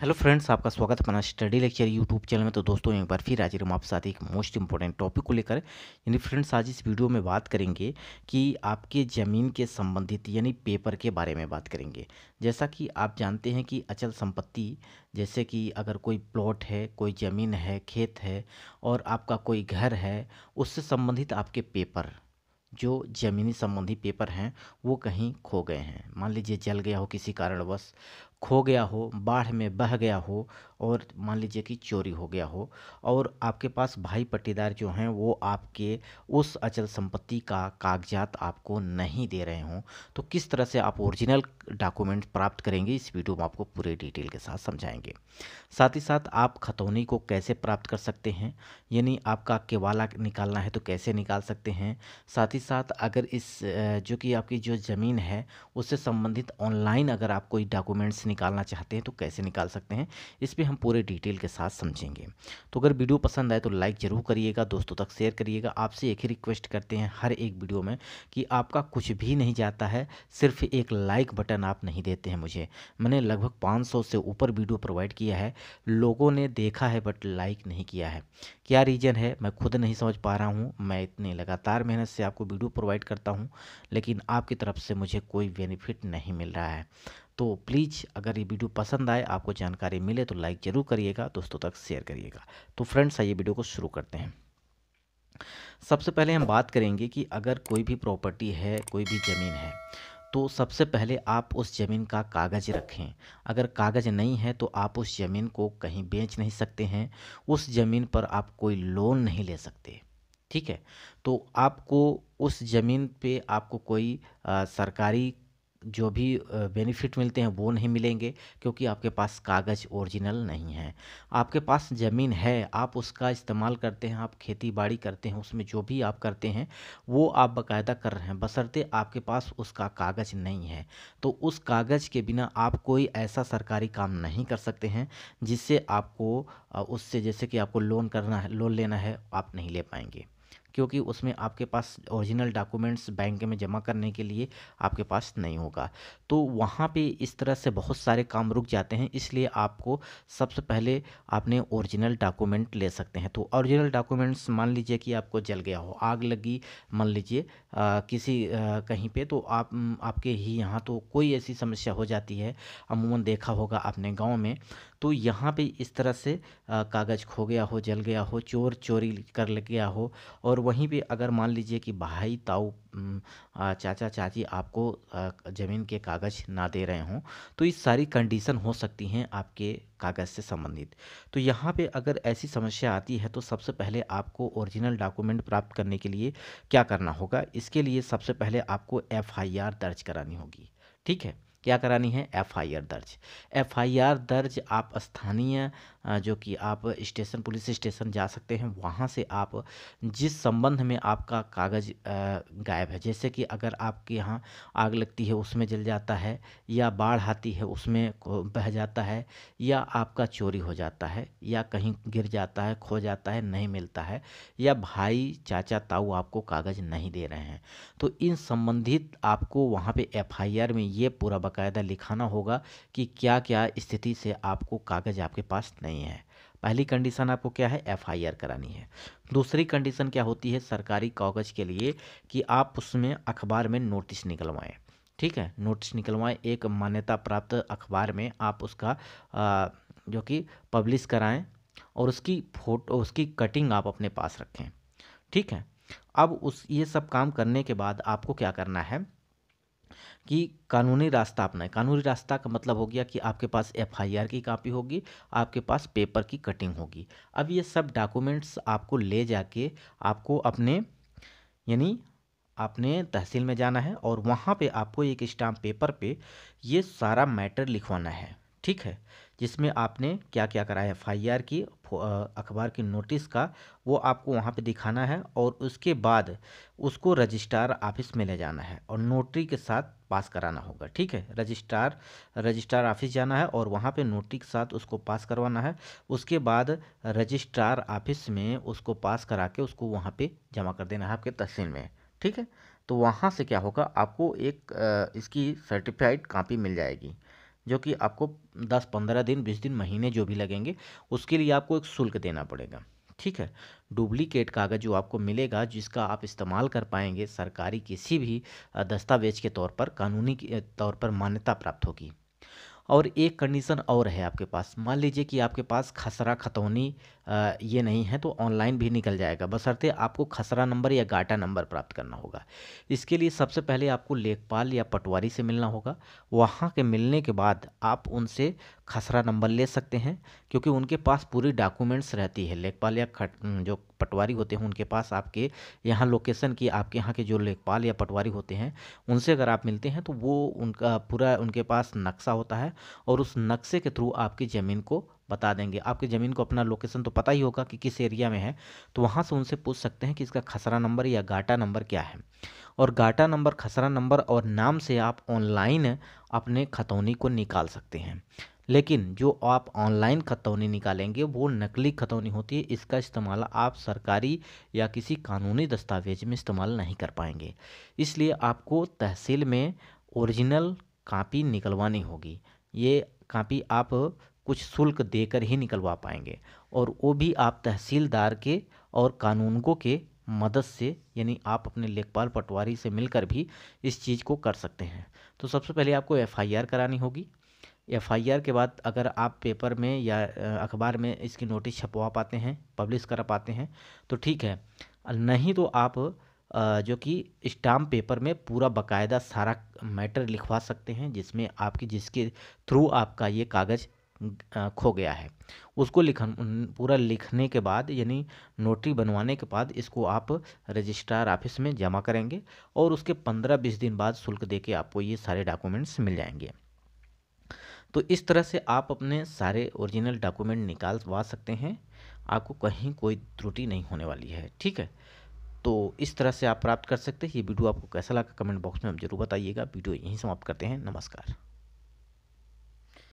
hello friends आपका स्वागत है अपना स्टडी लेक्चर यूट्यूब चैनल में तो दोस्तों एक बार फिर आज हम आपके साथ एक मोस्ट इंपॉर्टेंट टॉपिक को लेकर यानी फ्रेंड्स आज इस वीडियो में बात करेंगे कि आपके ज़मीन के संबंधित यानी पेपर के बारे में बात करेंगे जैसा कि आप जानते हैं कि अचल संपत्ति जैसे कि अगर कोई प्लॉट है कोई ज़मीन है खेत है और आपका कोई घर है उससे संबंधित आपके पेपर जो ज़मीनी संबंधी पेपर हैं वो कहीं खो गए हैं मान लीजिए जल गया हो किसी कारणवश खो गया हो बाढ़ में बह गया हो और मान लीजिए कि चोरी हो गया हो और आपके पास भाई पट्टीदार जो हैं वो आपके उस अचल संपत्ति का कागजात आपको नहीं दे रहे हों तो किस तरह से आप ओरिजिनल डॉक्यूमेंट प्राप्त करेंगे इस वीडियो में आपको पूरे डिटेल के साथ समझाएंगे साथ ही साथ आप खतौनी को कैसे प्राप्त कर सकते हैं यानी आपका केवाला निकालना है तो कैसे निकाल सकते हैं साथ ही साथ अगर इस जो कि आपकी जो ज़मीन है उससे संबंधित ऑनलाइन अगर आप कोई डॉक्यूमेंट्स निकालना चाहते हैं तो कैसे निकाल सकते हैं इस पर हम पूरे डिटेल के साथ समझेंगे तो अगर वीडियो पसंद आए तो लाइक ज़रूर करिएगा दोस्तों तक शेयर करिएगा आपसे एक ही रिक्वेस्ट करते हैं हर एक वीडियो में कि आपका कुछ भी नहीं जाता है सिर्फ एक लाइक बटन आप नहीं देते हैं मुझे मैंने लगभग पाँच से ऊपर वीडियो प्रोवाइड किया है लोगों ने देखा है बट लाइक नहीं किया है क्या रीज़न है मैं खुद नहीं समझ पा रहा हूँ मैं इतनी लगातार मेहनत से आपको वीडियो प्रोवाइड करता हूँ लेकिन आपकी तरफ से मुझे कोई बेनिफिट नहीं मिल रहा है तो प्लीज़ अगर ये वीडियो पसंद आए आपको जानकारी मिले तो लाइक ज़रूर करिएगा दोस्तों तक शेयर करिएगा तो फ्रेंड्स आइए वीडियो को शुरू करते हैं सबसे पहले हम बात करेंगे कि अगर कोई भी प्रॉपर्टी है कोई भी ज़मीन है तो सबसे पहले आप उस ज़मीन का कागज़ रखें अगर कागज़ नहीं है तो आप उस ज़मीन को कहीं बेच नहीं सकते हैं उस ज़मीन पर आप कोई लोन नहीं ले सकते ठीक है तो आपको उस ज़मीन पे आपको कोई आ, सरकारी जो भी बेनिफिट मिलते हैं वो नहीं मिलेंगे क्योंकि आपके पास कागज़ ओरिजिनल नहीं है आपके पास ज़मीन है आप उसका इस्तेमाल करते हैं आप खेती बाड़ी करते हैं उसमें जो भी आप करते हैं वो आप बकायदा कर रहे हैं बसरते आपके पास उसका कागज़ नहीं है तो उस कागज़ के बिना आप कोई ऐसा सरकारी काम नहीं कर सकते हैं जिससे आपको उससे जैसे कि आपको लोन करना है लोन लेना है आप नहीं ले पाएंगे क्योंकि उसमें आपके पास ओरिजिनल डॉक्यूमेंट्स बैंक में जमा करने के लिए आपके पास नहीं होगा तो वहाँ पे इस तरह से बहुत सारे काम रुक जाते हैं इसलिए आपको सबसे पहले आपने ओरिजिनल डॉक्यूमेंट ले सकते हैं तो ओरिजिनल डॉक्यूमेंट्स मान लीजिए कि आपको जल गया हो आग लगी मान लीजिए किसी आ, कहीं पे तो आप आपके ही यहाँ तो कोई ऐसी समस्या हो जाती है अमूमन देखा होगा आपने गाँव में तो यहाँ पे इस तरह से कागज़ खो गया हो जल गया हो चोर चोरी कर गया हो और वहीं पे अगर मान लीजिए कि भाई ताऊ चाचा चाची आपको ज़मीन के कागज़ ना दे रहे हों तो ये सारी कंडीशन हो सकती हैं आपके कागज़ से संबंधित तो यहाँ पे अगर ऐसी समस्या आती है तो सबसे पहले आपको ओरिजिनल डॉक्यूमेंट प्राप्त करने के लिए क्या करना होगा इसके लिए सबसे पहले आपको एफ़आईआर दर्ज करानी होगी ठीक है क्या करानी है एफआईआर दर्ज एफआईआर दर्ज आप स्थानीय जो कि आप स्टेशन पुलिस स्टेशन जा सकते हैं वहाँ से आप जिस संबंध में आपका कागज़ गायब है जैसे कि अगर आपके यहाँ आग लगती है उसमें जल जाता है या बाढ़ आती है उसमें बह जाता है या आपका चोरी हो जाता है या कहीं गिर जाता है खो जाता है नहीं मिलता है या भाई चाचा ताऊ आपको कागज़ नहीं दे रहे हैं तो इन संबंधित आपको वहाँ पे एफआईआर में ये पूरा बाकायदा लिखाना होगा कि क्या क्या स्थिति से आपको कागज़ आपके पास नहीं नहीं है पहली कंडीशन आपको क्या है एफआईआर करानी है दूसरी कंडीशन क्या होती है सरकारी कागज़ के लिए कि आप उसमें अखबार में नोटिस निकलवाएं ठीक है नोटिस निकलवाएं एक मान्यता प्राप्त अखबार में आप उसका आ, जो कि पब्लिश कराएं और उसकी फोटो उसकी कटिंग आप अपने पास रखें ठीक है अब उस ये सब काम करने के बाद आपको क्या करना है कि कानूनी रास्ता अपनाएं कानूनी रास्ता का मतलब हो गया कि आपके पास एफआईआर की कॉपी होगी आपके पास पेपर की कटिंग होगी अब ये सब डॉक्यूमेंट्स आपको ले जाके आपको अपने यानी आपने तहसील में जाना है और वहाँ पे आपको एक स्टाम्प पेपर पे ये सारा मैटर लिखवाना है ठीक है जिसमें आपने क्या क्या करा है एफ की अखबार की नोटिस का वो आपको वहाँ पे दिखाना है और उसके बाद उसको रजिस्ट्रार ऑफिस में ले जाना है और नोटरी के साथ पास कराना होगा ठीक है रजिस्ट्रार रजिस्ट्रार ऑफिस जाना है और वहाँ पे नोटरी के साथ उसको पास करवाना है उसके बाद रजिस्ट्रार ऑफिस में उसको पास करा के उसको वहाँ पर जमा कर देना है आपके तहसील में ठीक है तो वहाँ से क्या होगा आपको एक इसकी सर्टिफाइड कापी मिल जाएगी जो कि आपको दस पंद्रह दिन बीस दिन महीने जो भी लगेंगे उसके लिए आपको एक शुल्क देना पड़ेगा ठीक है डुप्लीकेट कागज़ जो आपको मिलेगा जिसका आप इस्तेमाल कर पाएंगे सरकारी किसी भी दस्तावेज के तौर पर कानूनी तौर पर मान्यता प्राप्त होगी और एक कंडीशन और है आपके पास मान लीजिए कि आपके पास खसरा खतौनी ये नहीं है तो ऑनलाइन भी निकल जाएगा बशर्ते आपको खसरा नंबर या गाटा नंबर प्राप्त करना होगा इसके लिए सबसे पहले आपको लेखपाल या पटवारी से मिलना होगा वहाँ के मिलने के बाद आप उनसे खसरा नंबर ले सकते हैं क्योंकि उनके पास पूरी डॉक्यूमेंट्स रहती है लेखपाल या खट जो पटवारी होते हैं उनके पास आपके यहाँ लोकेशन की आपके यहाँ के जो लेखपाल या पटवारी होते हैं उनसे अगर आप मिलते हैं तो वो उनका पूरा उनके पास नक्शा होता है और उस नक्शे के थ्रू आपकी ज़मीन को बता देंगे आपकी ज़मीन को अपना लोकेशन तो पता ही होगा कि किस एरिया में है तो वहाँ से उनसे पूछ सकते हैं कि इसका खसरा नंबर या घाटा नंबर क्या है और घाटा नंबर खसरा नंबर और नाम से आप ऑनलाइन अपने खतौनी को निकाल सकते हैं लेकिन जो आप ऑनलाइन खतौनी निकालेंगे वो नकली खतौनी होती है इसका इस्तेमाल आप सरकारी या किसी कानूनी दस्तावेज में इस्तेमाल नहीं कर पाएंगे इसलिए आपको तहसील में ओरिजिनल कापी निकलवानी होगी ये कापी आप कुछ शुल्क देकर ही निकलवा पाएंगे और वो भी आप तहसीलदार के और कानूनगों के मदद से यानी आप अपने लेखपाल पटवारी से मिलकर भी इस चीज़ को कर सकते हैं तो सबसे पहले आपको एफआईआर करानी होगी एफआईआर के बाद अगर आप पेपर में या अखबार में इसकी नोटिस छपवा पाते हैं पब्लिश करा पाते हैं तो ठीक है नहीं तो आप जो कि स्टाम्प पेपर में पूरा बकायदा सारा मैटर लिखवा सकते हैं जिसमें आपकी जिसके थ्रू आपका ये कागज़ खो गया है उसको लिखन पूरा लिखने के बाद यानी नोटरी बनवाने के बाद इसको आप रजिस्ट्रार ऑफिस में जमा करेंगे और उसके पंद्रह बीस दिन बाद शुल्क दे के आपको ये सारे डॉक्यूमेंट्स मिल जाएंगे तो इस तरह से आप अपने सारे ओरिजिनल डॉक्यूमेंट निकालवा सकते हैं आपको कहीं कोई त्रुटि नहीं होने वाली है ठीक है तो इस तरह से आप प्राप्त कर सकते हैं ये वीडियो आपको कैसा लगा कमेंट बॉक्स में हम जरूर बताइएगा वीडियो यहीं समाप्त करते हैं नमस्कार